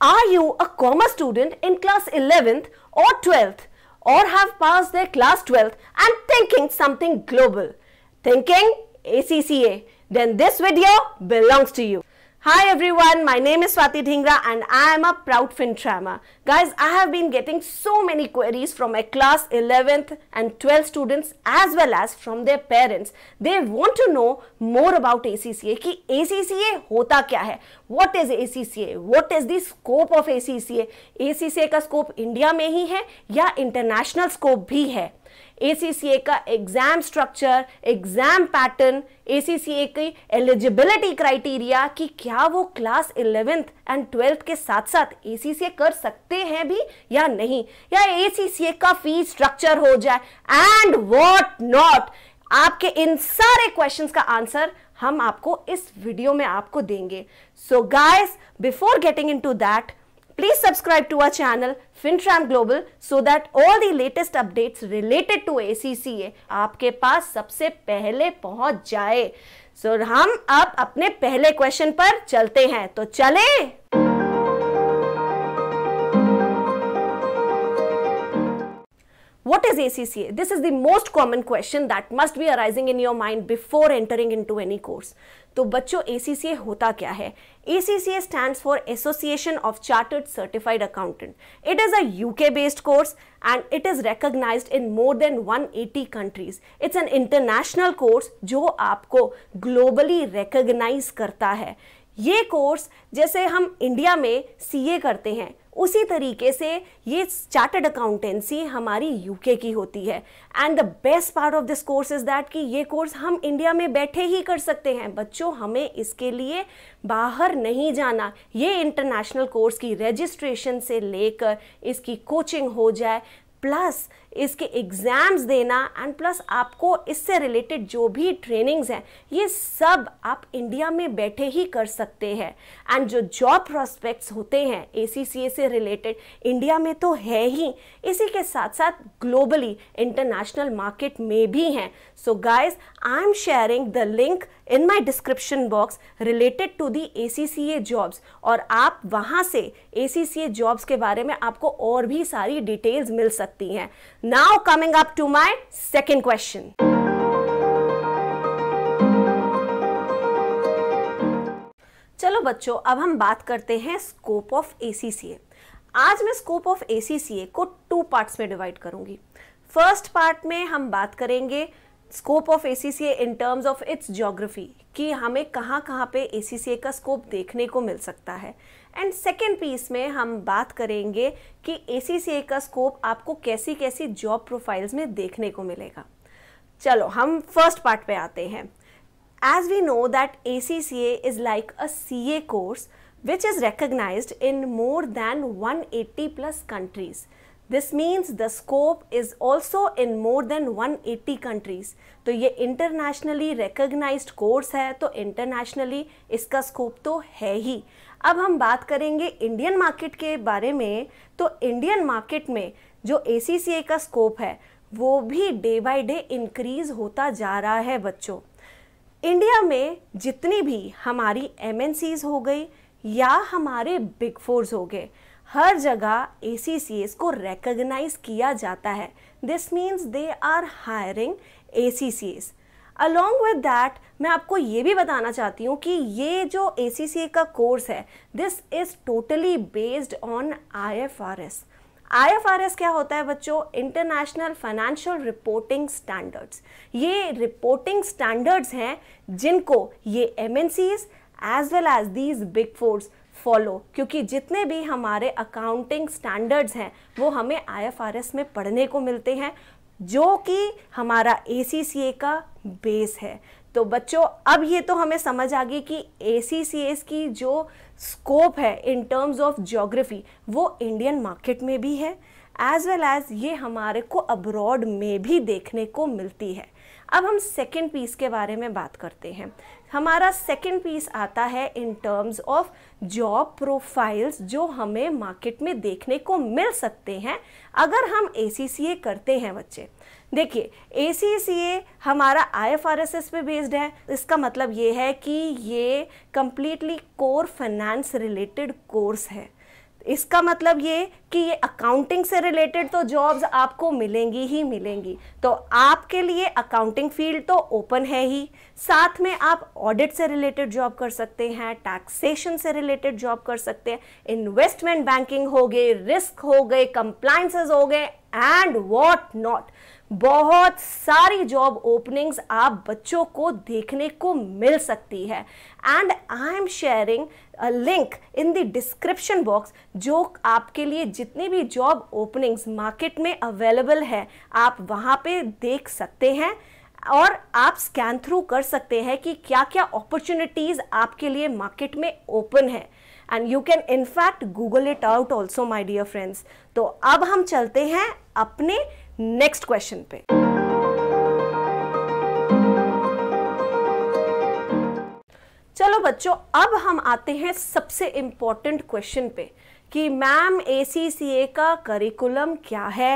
Are you a commerce student in class 11th or 12th or have passed their class 12th and thinking something global? Thinking ACCA? Then this video belongs to you. Hi everyone, my name is Swati Dhingra and I am a proud FinTrama. Guys, I have been getting so many queries from my class 11th and 12th students as well as from their parents. They want to know more about ACCA, ki ACCA hota kya hai? What is ACCA? What is the scope of ACCA? ACCA scope India में ही है international scope भी A का exam structure exam pattern A की eligibility criteria कि क्या वो class eleventh and twelfth के साथ साथ ए कर सकते हैं भी या नहीं या ए का फी स्ट्रक्चर हो जाए एंड वॉट नॉट आपके इन सारे क्वेश्चंस का आंसर हम आपको इस वीडियो में आपको देंगे so guys before getting into that Please subscribe to our channel FinTram Global so that all the latest updates related to ACCA आपके पास सबसे पहले पहुंच जाए सो so, हम अब अपने पहले क्वेश्चन पर चलते हैं तो चलें What is ACCA? This is the most common question that must be arising in your mind before entering into any course. तो बच्चों ACCA होता क्या है ACCA stands for Association of Chartered Certified Accountant. It is a UK based course and it is recognized in more than 180 countries. It's an international course जो आपको globally recognize करता है ये कोर्स जैसे हम इंडिया में सीए करते हैं उसी तरीके से ये चार्टर्ड अकाउंटेंसी हमारी यूके की होती है and the best part of this course is that कि ये कोर्स हम इंडिया में बैठे ही कर सकते हैं बच्चों हमें इसके लिए बाहर नहीं जाना ये इंटरनेशनल कोर्स की रजिस्ट्रेशन से लेकर इसकी कोचिंग हो जाए प्लस इसके एग्ज़ाम्स देना एंड प्लस आपको इससे रिलेटेड जो भी ट्रेनिंग्स हैं ये सब आप इंडिया में बैठे ही कर सकते हैं एंड जो जॉब प्रोस्पेक्ट्स होते हैं ए से रिलेटेड इंडिया में तो है ही इसी के साथ साथ ग्लोबली इंटरनेशनल मार्केट में भी हैं so guys I am sharing the link in my description box related to the A C C A jobs और आप वहाँ से ए सी सी ए जॉब्स के बारे में आपको और भी सारी डिटेल्स मिल सकती हैं Now coming up to my second question. चलो बच्चों अब हम बात करते हैं स्कोप ऑफ ए आज मैं स्कोप ऑफ ए को टू पार्ट्स में डिवाइड करूंगी फर्स्ट पार्ट में हम बात करेंगे scope of A in terms of its geography कि हमें कहाँ कहाँ पे ए का स्कोप देखने को मिल सकता है एंड सेकेंड पीस में हम बात करेंगे कि ए का स्कोप आपको कैसी कैसी जॉब प्रोफाइल्स में देखने को मिलेगा चलो हम फर्स्ट पार्ट पे आते हैं as we know that A C C A is like a C A course which is recognise in more than eighty plus countries this means the scope is also in more than 180 countries तो ये internationally recognise course है तो internationally इसका scope तो है ही अब हम बात करेंगे इंडियन मार्केट के बारे में तो इंडियन मार्केट में जो ए का स्कोप है वो भी डे बाय डे इंक्रीज होता जा रहा है बच्चों इंडिया में जितनी भी हमारी एम हो गई या हमारे बिग फोर्स हो गए हर जगह ए को रिकग्नाइज किया जाता है this means they are hiring a C C along with that मैं आपको ये भी बताना चाहती हूँ कि ये जो ए सी सी ए का कोर्स है this is totally based on I F R S I F R S क्या होता है बच्चों इंटरनेशनल फाइनेंशियल रिपोर्टिंग स्टैंडर्ड्स ये रिपोर्टिंग स्टैंडर्ड्स हैं जिनको ये M N as well as these big fours follow क्योंकि जितने भी हमारे अकाउंटिंग स्टैंडर्ड्स हैं वो हमें आई में पढ़ने को मिलते हैं जो कि हमारा ए का बेस है तो बच्चों अब ये तो हमें समझ आ गई कि ए की जो स्कोप है इन टर्म्स ऑफ जोग्राफ़ी वो इंडियन मार्केट में भी है एज वेल एज़ ये हमारे को अब्रॉड में भी देखने को मिलती है अब हम सेकेंड पीस के बारे में बात करते हैं हमारा सेकेंड पीस आता है in terms of job profiles जो हमें मार्केट में देखने को मिल सकते हैं अगर हम ए करते हैं बच्चे देखिए ए हमारा I F R S S पे बेस्ड है इसका मतलब ये है कि ये completely core finance related course है इसका मतलब ये कि ये अकाउंटिंग से रिलेटेड तो जॉब्स आपको मिलेंगी ही मिलेंगी तो आपके लिए अकाउंटिंग फील्ड तो ओपन है ही साथ में आप ऑडिट से रिलेटेड जॉब कर सकते हैं टैक्सेशन से रिलेटेड जॉब कर सकते हैं इन्वेस्टमेंट बैंकिंग हो गई रिस्क हो गए कंप्लाइंसेस हो गए एंड वॉट नॉट बहुत सारी जॉब ओपनिंग्स आप बच्चों को देखने को मिल सकती है and I am sharing link in the description box जो आपके लिए जितनी भी जॉब ओपनिंग्स मार्केट में अवेलेबल है आप वहाँ पे देख सकते हैं और आप स्कैन थ्रू कर सकते हैं कि क्या क्या अपॉर्चुनिटीज़ आपके लिए मार्केट में ओपन है and you can in fact Google it out also my dear friends तो अब हम चलते हैं अपने नेक्स्ट क्वेश्चन पे चलो बच्चों अब हम आते हैं सबसे इम्पोर्टेंट क्वेश्चन पे कि मैम ए का करिकुलम क्या है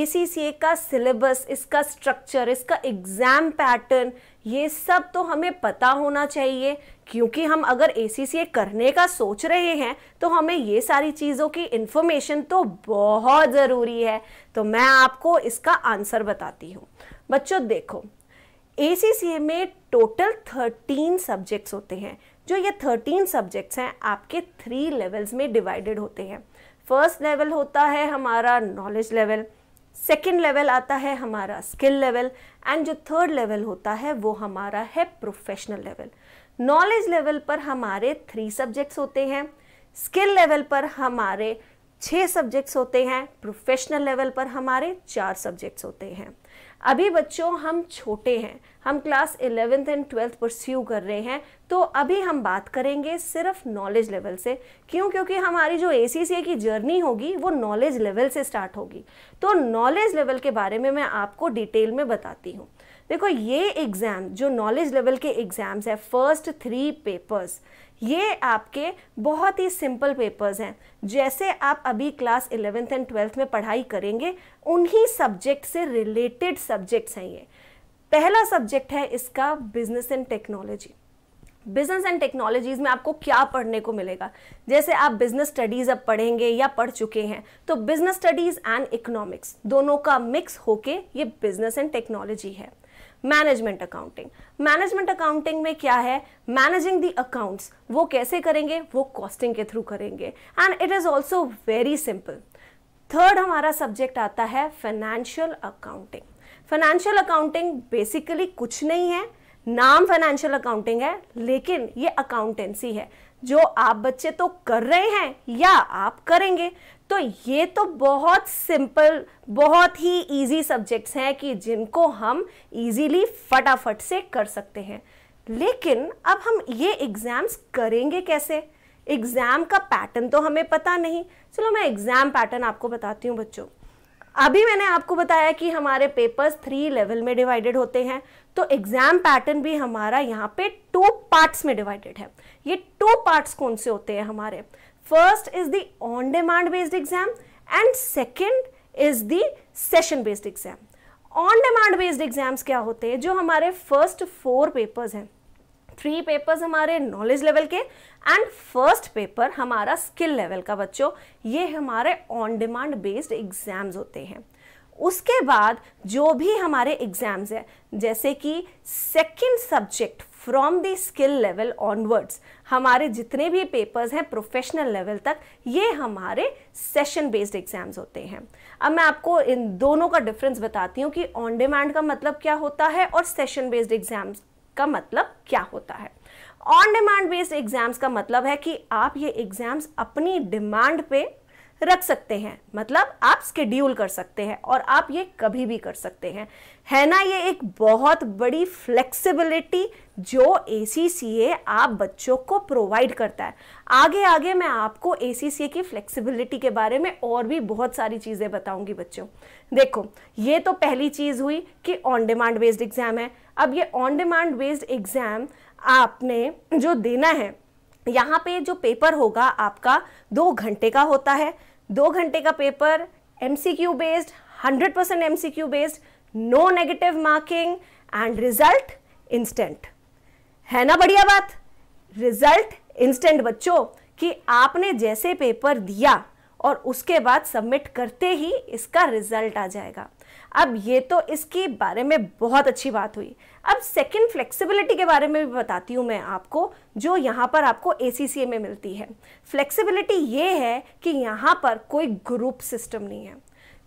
ए का सिलेबस इसका स्ट्रक्चर इसका एग्ज़ाम पैटर्न ये सब तो हमें पता होना चाहिए क्योंकि हम अगर ए करने का सोच रहे हैं तो हमें ये सारी चीज़ों की इन्फॉर्मेशन तो बहुत ज़रूरी है तो मैं आपको इसका आंसर बताती हूँ बच्चों देखो ए में टोटल थर्टीन सब्जेक्ट्स होते हैं जो ये थर्टीन सब्जेक्ट्स हैं आपके थ्री लेवल्स में डिवाइडेड होते हैं फर्स्ट लेवल होता है हमारा नॉलेज लेवल सेकेंड लेवल आता है हमारा स्किल लेवल एंड जो थर्ड लेवल होता है वो हमारा है प्रोफेशनल लेवल नॉलेज लेवल पर हमारे थ्री सब्जेक्ट्स होते हैं स्किल लेवल पर हमारे छः सब्जेक्ट्स होते हैं प्रोफेशनल लेवल पर हमारे चार सब्जेक्ट्स होते हैं अभी बच्चों हम छोटे हैं हम class eleventh and twelfth pursue कर रहे हैं तो अभी हम बात करेंगे सिर्फ नॉलेज लेवल से क्यों क्योंकि हमारी जो ए की जर्नी होगी वो नॉलेज लेवल से स्टार्ट होगी तो नॉलेज लेवल के बारे में मैं आपको डिटेल में बताती हूँ देखो ये एग्ज़ाम जो नॉलेज लेवल के एग्ज़ाम्स है फर्स्ट थ्री पेपर्स ये आपके बहुत ही सिंपल पेपर्स हैं जैसे आप अभी क्लास इलेवेंथ एंड ट्वेल्थ में पढ़ाई करेंगे उन्हीं सब्जेक्ट से रिलेटेड सब्जेक्ट्स हैं ये पहला सब्जेक्ट है इसका business and technology business and technologies में आपको क्या पढ़ने को मिलेगा जैसे आप बिजनेस स्टडीज़ अब पढ़ेंगे या पढ़ चुके हैं तो बिजनेस स्टडीज़ एंड इकोनॉमिक्स दोनों का मिक्स होके ये बिजनेस एंड टेक्नोलॉजी है मैनेजमेंट अकाउंटिंग मैनेजमेंट अकाउंटिंग में क्या है मैनेजिंग दी अकाउंट्स वो कैसे करेंगे वो कॉस्टिंग के थ्रू करेंगे and it is also very simple third हमारा सब्जेक्ट आता है financial accounting financial accounting basically कुछ नहीं है नाम फाइनेंशियल अकाउंटिंग है लेकिन ये अकाउंटेंसी है जो आप बच्चे तो कर रहे हैं या आप करेंगे तो ये तो बहुत सिंपल बहुत ही इजी सब्जेक्ट्स हैं कि जिनको हम इजीली फटाफट से कर सकते हैं लेकिन अब हम ये एग्ज़ाम्स करेंगे कैसे एग्ज़ाम का पैटर्न तो हमें पता नहीं चलो मैं एग्ज़ाम पैटर्न आपको बताती हूँ बच्चों अभी मैंने आपको बताया कि हमारे पेपर्स थ्री लेवल में डिवाइडेड होते हैं तो एग्ज़ाम पैटर्न भी हमारा यहाँ पे टू पार्ट्स में डिवाइडेड है ये टू पार्ट्स कौन से होते हैं हमारे First is the on-demand based exam and second is the session based exam. On-demand based exams क्या होते हैं जो हमारे फर्स्ट फोर पेपर्स हैं थ्री पेपर्स हमारे नॉलेज लेवल के एंड फर्स्ट पेपर हमारा स्किल लेवल का बच्चों ये हमारे ऑन डिमांड बेस्ड एग्जाम्स होते हैं उसके बाद जो भी हमारे एग्जाम्स हैं जैसे कि second subject from the skill level onwards हमारे जितने भी पेपर्स हैं प्रोफेशनल लेवल तक ये हमारे सेशन बेस्ड एग्जाम्स होते हैं अब मैं आपको इन दोनों का डिफरेंस बताती हूँ कि ऑन डिमांड का मतलब क्या होता है और सेशन बेस्ड एग्जाम्स का मतलब क्या होता है ऑन डिमांड बेस्ड एग्जाम्स का मतलब है कि आप ये एग्जाम्स अपनी डिमांड पे रख सकते हैं मतलब आप स्केड्यूल कर सकते हैं और आप ये कभी भी कर सकते हैं है ना ये एक बहुत बड़ी फ्लेक्सिबिलिटी जो ए आप बच्चों को प्रोवाइड करता है आगे आगे मैं आपको ए की फ्लेक्सिबिलिटी के बारे में और भी बहुत सारी चीज़ें बताऊंगी बच्चों देखो ये तो पहली चीज़ हुई कि ऑन डिमांड बेस्ड एग्ज़ाम है अब ये ऑन डिमांड बेस्ड एग्ज़ाम आपने जो देना है यहाँ पे जो पेपर होगा आपका दो घंटे का होता है दो घंटे का paper M C Q based hundred percent M C Q based no negative marking and result instant है ना बढ़िया बात रिजल्ट इंस्टेंट बच्चों कि आपने जैसे पेपर दिया और उसके बाद सबमिट करते ही इसका रिजल्ट आ जाएगा अब ये तो इसके बारे में बहुत अच्छी बात हुई अब सेकंड फ्लेक्सिबिलिटी के बारे में भी बताती हूँ मैं आपको जो यहाँ पर आपको ए में मिलती है फ्लेक्सिबिलिटी ये है कि यहाँ पर कोई ग्रुप सिस्टम नहीं है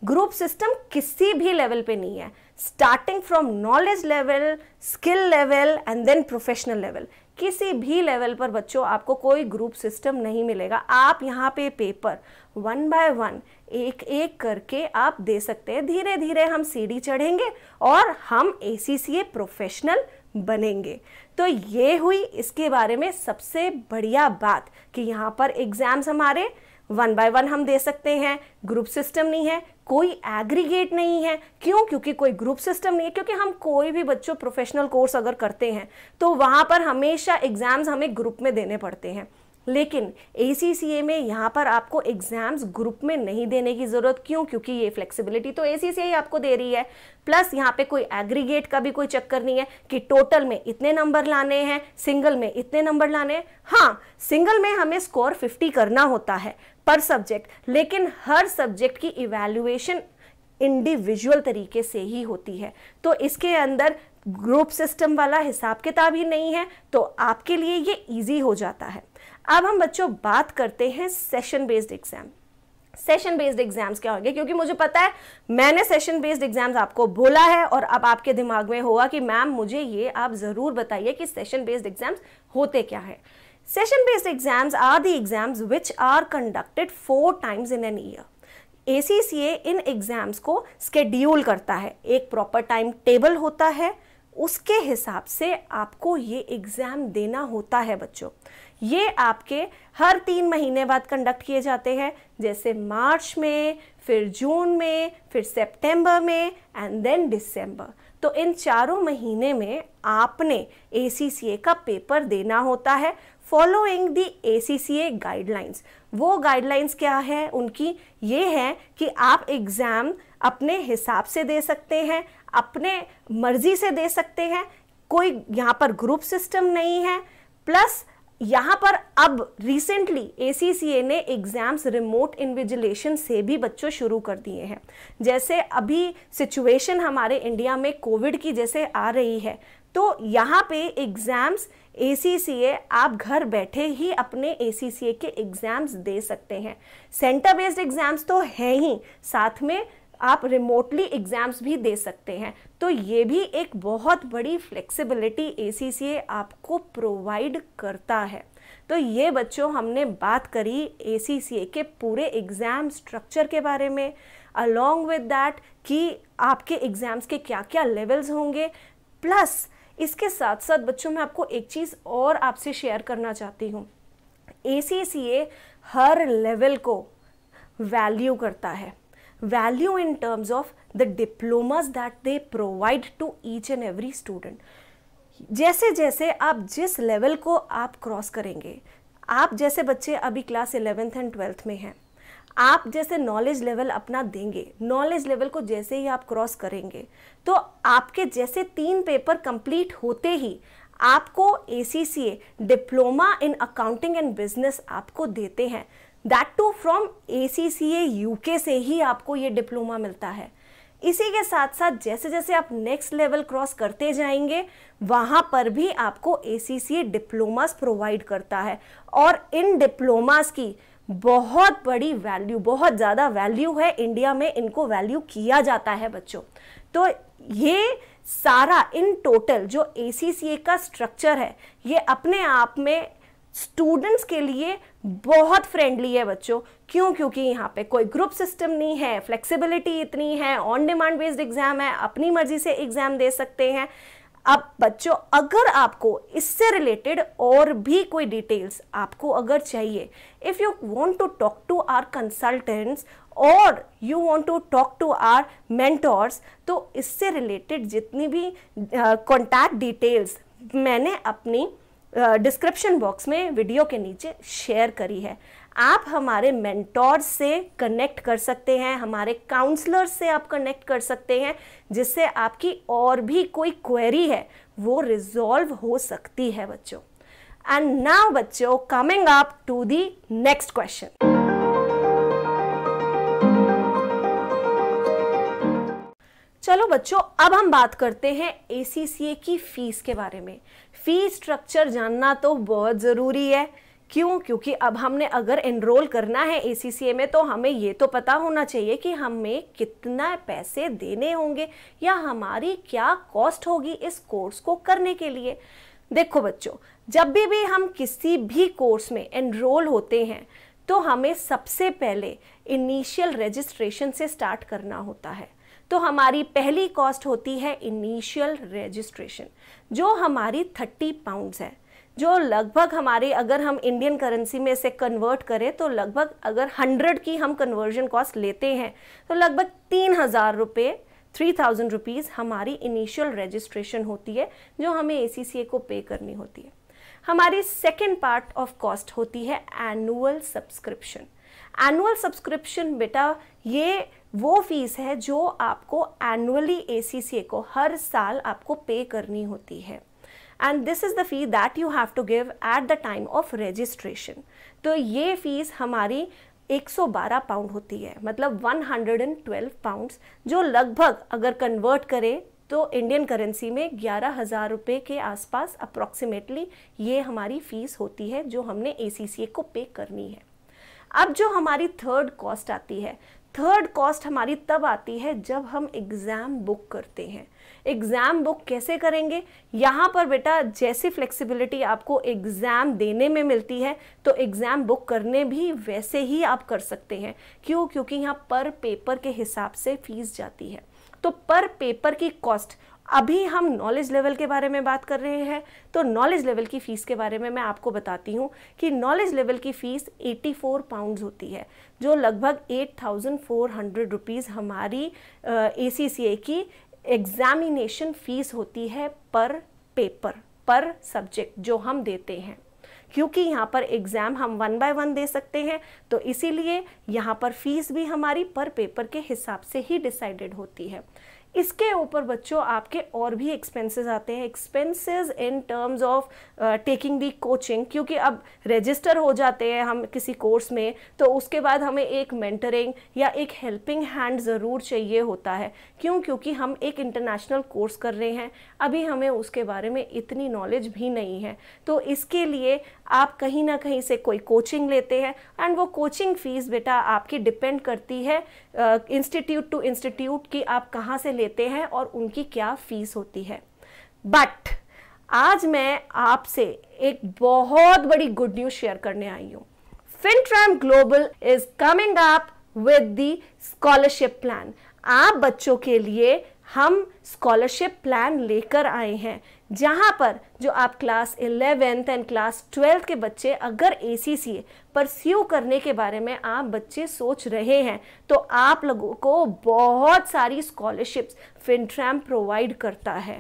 ग्रुप सिस्टम किसी भी लेवल पे नहीं है starting from knowledge level skill level and then professional level किसी भी लेवल पर बच्चों आपको कोई ग्रुप सिस्टम नहीं मिलेगा आप यहाँ पे पेपर वन बाय वन एक एक करके आप दे सकते हैं धीरे धीरे हम सीढ़ी चढ़ेंगे और हम ए प्रोफेशनल बनेंगे तो ये हुई इसके बारे में सबसे बढ़िया बात कि यहाँ पर एग्ज़ाम्स हमारे वन बाय वन हम दे सकते हैं ग्रुप सिस्टम नहीं है कोई एग्रीगेट नहीं है क्यों क्योंकि कोई ग्रुप सिस्टम नहीं है क्योंकि हम कोई भी बच्चों प्रोफेशनल कोर्स अगर करते हैं तो वहाँ पर हमेशा एग्जाम्स हमें ग्रुप में देने पड़ते हैं लेकिन ए में यहाँ पर आपको एग्जाम्स ग्रुप में नहीं देने की ज़रूरत क्यों क्योंकि ये फ्लेक्सिबिलिटी तो ए आपको दे रही है प्लस यहाँ पे कोई एग्रीगेट का भी कोई चक्कर नहीं है कि टोटल में इतने नंबर लाने हैं सिंगल में इतने नंबर लाने हैं हाँ सिंगल में हमें स्कोर 50 करना होता है पर सब्जेक्ट लेकिन हर सब्जेक्ट की इवेल्युएशन इंडिविजुअल तरीके से ही होती है तो इसके अंदर ग्रुप सिस्टम वाला हिसाब किताब ही नहीं है तो आपके लिए ये ईजी हो जाता है अब हम बच्चों बात करते हैं session based exam session based exams क्या होंगे क्योंकि मुझे पता है मैंने सेशन बेस्ड एग्जाम्स आपको बोला है और अब आपके दिमाग में होगा कि मैम मुझे ये आप ज़रूर बताइए कि सेशन बेस्ड एग्जाम्स होते क्या है session based exams are the exams which are conducted four times in an year A in exams को स्केड्यूल करता है एक प्रॉपर टाइम टेबल होता है उसके हिसाब से आपको ये एग्ज़ाम देना होता है बच्चों ये आपके हर तीन महीने बाद कंडक्ट किए जाते हैं जैसे मार्च में फिर जून में फिर सितंबर में एंड देन दिसंबर तो इन चारों महीने में आपने ए का पेपर देना होता है फॉलोइंग दी ए गाइडलाइंस वो गाइडलाइंस क्या है उनकी ये है कि आप एग्ज़ाम अपने हिसाब से दे सकते हैं अपने मर्ज़ी से दे सकते हैं कोई यहाँ पर ग्रुप सिस्टम नहीं है प्लस यहाँ पर अब रिसेंटली ए ने एग्जाम्स रिमोट इन्विजिलेशन से भी बच्चों शुरू कर दिए हैं जैसे अभी सिचुएशन हमारे इंडिया में कोविड की जैसे आ रही है तो यहाँ पे एग्ज़ाम्स ए आप घर बैठे ही अपने ए के एग्ज़ाम्स दे सकते हैं सेंटर बेस्ड एग्ज़ाम्स तो हैं ही साथ में आप रिमोटली एग्ज़ाम्स भी दे सकते हैं तो ये भी एक बहुत बड़ी फ्लेक्सिबिलिटी ए आपको प्रोवाइड करता है तो ये बच्चों हमने बात करी ए के पूरे एग्ज़ाम स्ट्रक्चर के बारे में अलोंग विद डैट कि आपके एग्ज़ाम्स के क्या क्या लेवल्स होंगे प्लस इसके साथ साथ बच्चों मैं आपको एक चीज़ और आपसे शेयर करना चाहती हूँ ए हर लेवल को वैल्यू करता है value in terms of the diplomas that they provide to each and every student. जैसे जैसे आप जिस लेवल को आप क्रॉस करेंगे आप जैसे बच्चे अभी क्लास इलेवेंथ एंड ट्वेल्थ में हैं आप जैसे नॉलेज लेवल अपना देंगे नॉलेज लेवल को जैसे ही आप क्रॉस करेंगे तो आपके जैसे तीन पेपर कंप्लीट होते ही आपको A diploma in accounting and business आपको देते हैं that too from A C C A U K से ही आपको ये डिप्लोमा मिलता है इसी के साथ साथ जैसे जैसे आप नेक्स्ट लेवल क्रॉस करते जाएंगे वहाँ पर भी आपको ए सी सी ए डिप्लोमास प्रोवाइड करता है और इन डिप्लोमास की बहुत बड़ी वैल्यू बहुत ज़्यादा वैल्यू है इंडिया में इनको वैल्यू किया जाता है बच्चों तो ये सारा इन टोटल जो ए सी सी ए का स्ट्रक्चर है ये अपने आप में स्टूडेंट्स के लिए बहुत फ्रेंडली है बच्चों क्यों क्योंकि यहाँ पे कोई ग्रुप सिस्टम नहीं है फ्लेक्सिबिलिटी इतनी है ऑन डिमांड बेस्ड एग्ज़ाम है अपनी मर्जी से एग्ज़ाम दे सकते हैं अब बच्चों अगर आपको इससे रिलेटेड और भी कोई डिटेल्स आपको अगर चाहिए if you want to talk to our consultants और you want to talk to our mentors तो इससे रिलेटेड जितनी भी कॉन्टैक्ट uh, डिटेल्स मैंने अपनी डिस्क्रिप्शन बॉक्स में वीडियो के नीचे शेयर करी है आप हमारे मेंटोर से कनेक्ट कर सकते हैं हमारे काउंसलर से आप कनेक्ट कर सकते हैं जिससे आपकी और भी कोई क्वेरी है वो रिजॉल्व हो सकती है बच्चों एंड नाउ बच्चों coming up to the next question चलो बच्चों अब हम बात करते हैं ए की फीस के बारे में फ़ी स्ट्रक्चर जानना तो बहुत ज़रूरी है क्यों क्योंकि अब हमने अगर एनरोल करना है ए में तो हमें ये तो पता होना चाहिए कि हमें कितना पैसे देने होंगे या हमारी क्या कॉस्ट होगी इस कोर्स को करने के लिए देखो बच्चों जब भी भी हम किसी भी कोर्स में एनरोल होते हैं तो हमें सबसे पहले इनिशियल रजिस्ट्रेशन से स्टार्ट करना होता है तो हमारी पहली कॉस्ट होती है इनिशियल रजिस्ट्रेशन जो हमारी थर्टी पाउंड्स है जो लगभग हमारे अगर हम इंडियन करेंसी में इसे कन्वर्ट करें तो लगभग अगर हंड्रेड की हम कन्वर्जन कॉस्ट लेते हैं तो लगभग तीन हज़ार रुपये थ्री थाउजेंड रुपीज़ हमारी इनिशियल रजिस्ट्रेशन होती है जो हमें ए को पे करनी होती है हमारी सेकेंड पार्ट ऑफ कॉस्ट होती है एनुअल सब्सक्रिप्शन एनुअल सब्सक्रिप्शन बेटा ये वो फीस है जो आपको एनुअली ए को हर साल आपको पे करनी होती है and this is the fee that you have to give at the time of registration तो ये फ़ीस हमारी 112 पाउंड होती है मतलब 112 पाउंड्स जो लगभग अगर कन्वर्ट करें तो इंडियन करेंसी में ग्यारह हज़ार रुपये के आसपास अप्रॉक्सीमेटली ये हमारी फ़ीस होती है जो हमने ए को पे करनी है अब जो हमारी थर्ड कॉस्ट आती है थर्ड कॉस्ट हमारी तब आती है जब हम एग्ज़ाम बुक करते हैं एग्ज़ाम बुक कैसे करेंगे यहाँ पर बेटा जैसी फ्लेक्सिबिलिटी आपको एग्ज़ाम देने में मिलती है तो एग्ज़ाम बुक करने भी वैसे ही आप कर सकते हैं क्यों क्योंकि यहाँ पर पेपर के हिसाब से फीस जाती है तो पर पेपर की कॉस्ट अभी हम नॉलेज लेवल के बारे में बात कर रहे हैं तो नॉलेज लेवल की फ़ीस के बारे में मैं आपको बताती हूँ कि नॉलेज लेवल की फ़ीस 84 फोर होती है जो लगभग 8400 थाउजेंड फोर हंड्रेड रुपीज़ हमारी ए सी सी ए की एग्ज़ामिनेशन फ़ीस होती है पर पेपर पर सब्जेक्ट जो हम देते हैं क्योंकि यहाँ पर एग्ज़ाम हम वन बाय वन दे सकते हैं तो इसीलिए यहाँ पर फीस भी हमारी पर पेपर के हिसाब से ही डिसाइडेड होती है इसके ऊपर बच्चों आपके और भी एक्सपेंसेस आते हैं expenses in terms of taking the coaching क्योंकि अब रजिस्टर हो जाते हैं हम किसी कोर्स में तो उसके बाद हमें एक मेंटरिंग या एक हेल्पिंग हैंड ज़रूर चाहिए होता है क्यों क्योंकि हम एक इंटरनेशनल कोर्स कर रहे हैं अभी हमें उसके बारे में इतनी नॉलेज भी नहीं है तो इसके लिए आप कहीं ना कहीं से कोई कोचिंग लेते हैं एंड वो कोचिंग फ़ीस बेटा आपकी डिपेंड करती है इंस्टीट्यूट टू इंस्टीट्यूट की आप कहाँ से लेते हैं और उनकी क्या फ़ीस होती है बट आज मैं आपसे एक बहुत बड़ी गुड न्यूज़ शेयर करने आई हूँ Fintram global is coming up with the scholarship plan आप बच्चों के लिए हम स्कॉलरशिप प्लान लेकर आए हैं जहाँ पर जो आप class eleventh and class twelfth के बच्चे अगर ए सी सी परस्यू करने के बारे में आप बच्चे सोच रहे हैं तो आप लोगों को बहुत सारी स्कॉलरशिप्स फिनट्रैम प्रोवाइड करता है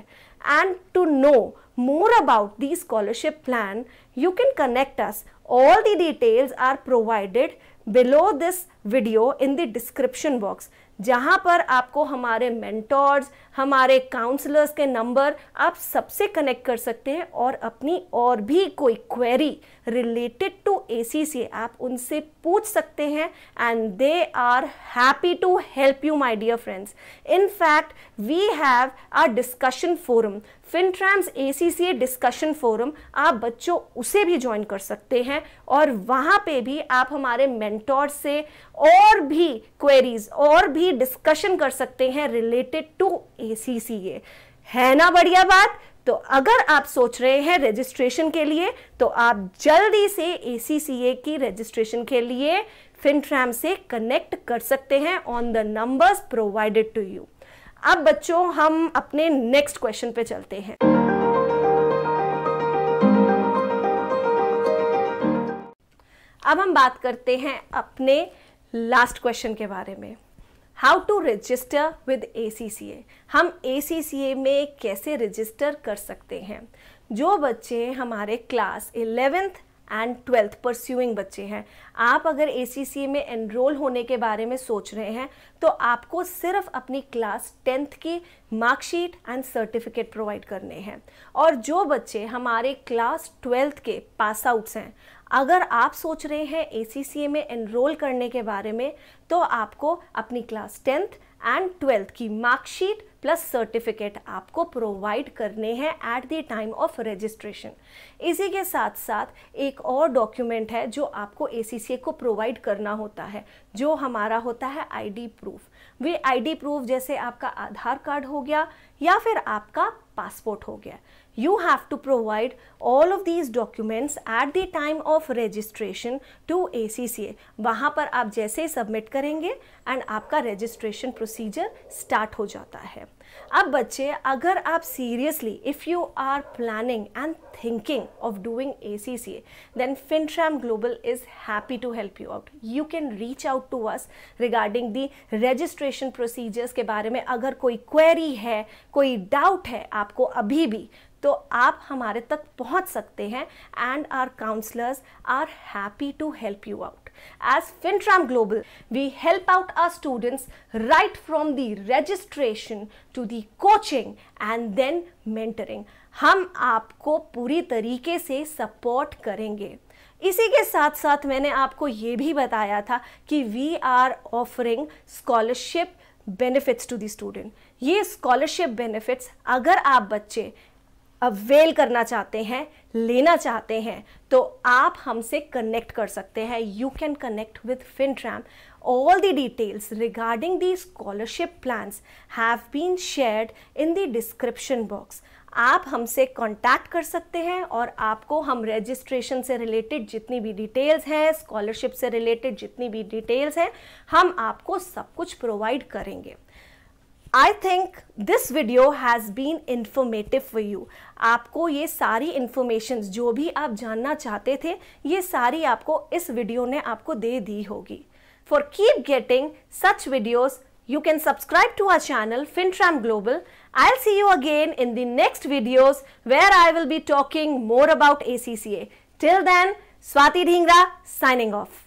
and to know more about the scholarship plan you can connect us all the details are provided below this video in the description box जहाँ पर आपको हमारे मेंटोर्स हमारे काउंसलर्स के नंबर आप सबसे कनेक्ट कर सकते हैं और अपनी और भी कोई क्वेरी रिलेटेड टू ए से आप उनसे पूछ सकते हैं and they are happy to help you my dear friends in fact we have a discussion forum Trams A discussion forum आप बच्चों उसे भी ज्वाइन कर सकते हैं और वहाँ पे भी आप हमारे मेंटोर से और भी क्वेरीज और भी डिस्कशन कर सकते हैं related to A C C ए है ना बढ़िया बात तो अगर आप सोच रहे हैं रजिस्ट्रेशन के लिए तो आप जल्दी से ए सी सी ए की रजिस्ट्रेशन के लिए फिनट्रैम से कनेक्ट कर सकते हैं on the numbers provided to you अब बच्चों हम अपने नेक्स्ट क्वेश्चन पे चलते हैं अब हम बात करते हैं अपने लास्ट क्वेश्चन के बारे में how to register with A हम ए में कैसे रजिस्टर कर सकते हैं जो बच्चे हमारे class eleventh and twelfth pursuing बच्चे हैं आप अगर ए में एनरोल होने के बारे में सोच रहे हैं तो आपको सिर्फ अपनी क्लास टेंथ की मार्कशीट एंड सर्टिफिकेट प्रोवाइड करने हैं और जो बच्चे हमारे क्लास ट्वेल्थ के पास आउट्स हैं अगर आप सोच रहे हैं ए में एनरोल करने के बारे में तो आपको अपनी क्लास टेंथ एंड ट्वेल्थ की मार्कशीट प्लस सर्टिफिकेट आपको प्रोवाइड करने हैं at the time of registration इसी के साथ साथ एक और डॉक्यूमेंट है जो आपको ए को प्रोवाइड करना होता है जो हमारा होता है आईडी प्रूफ वे आईडी प्रूफ जैसे आपका आधार कार्ड हो गया या फिर आपका पासपोर्ट हो गया you have to provide all of these documents at the time of registration to ACCA. वहाँ पर आप जैसे ही सबमिट करेंगे एंड आपका रजिस्ट्रेशन प्रोसीजर स्टार्ट हो जाता है अब बच्चे अगर आप seriously if you are planning and thinking of doing A C C then FinTram Global is happy to help you out you can reach out to us regarding the registration procedures के बारे में अगर कोई query है कोई doubt है आपको अभी भी तो आप हमारे तक पहुंच सकते हैं and our counsellors are happy to help you out as FinTram Global, we help out our students right from the registration to the coaching and then mentoring. हम आपको पूरी तरीके से सपोर्ट करेंगे इसी के साथ साथ मैंने आपको ये भी बताया था कि we are offering scholarship benefits to the student ये स्कॉलरशिप बेनिफिट्स अगर आप बच्चे अवेल करना चाहते हैं लेना चाहते हैं तो आप हमसे कनेक्ट कर सकते हैं you can connect with FinTram all the details regarding the scholarship plans have been shared in the description box आप हमसे कांटेक्ट कर सकते हैं और आपको हम रजिस्ट्रेशन से रिलेटेड जितनी भी डिटेल्स हैं स्कॉलरशिप से रिलेटेड जितनी भी डिटेल्स हैं हम आपको सब कुछ प्रोवाइड करेंगे I think this video has been informative for you आपको ये सारी इन्फॉर्मेशन जो भी आप जानना चाहते थे ये सारी आपको इस वीडियो ने आपको दे दी होगी for keep getting such videos You can subscribe to our channel FinTram Global. I'll see you again in the next videos where I will be talking more about ACCA. Till then, Swati Dhingra signing off.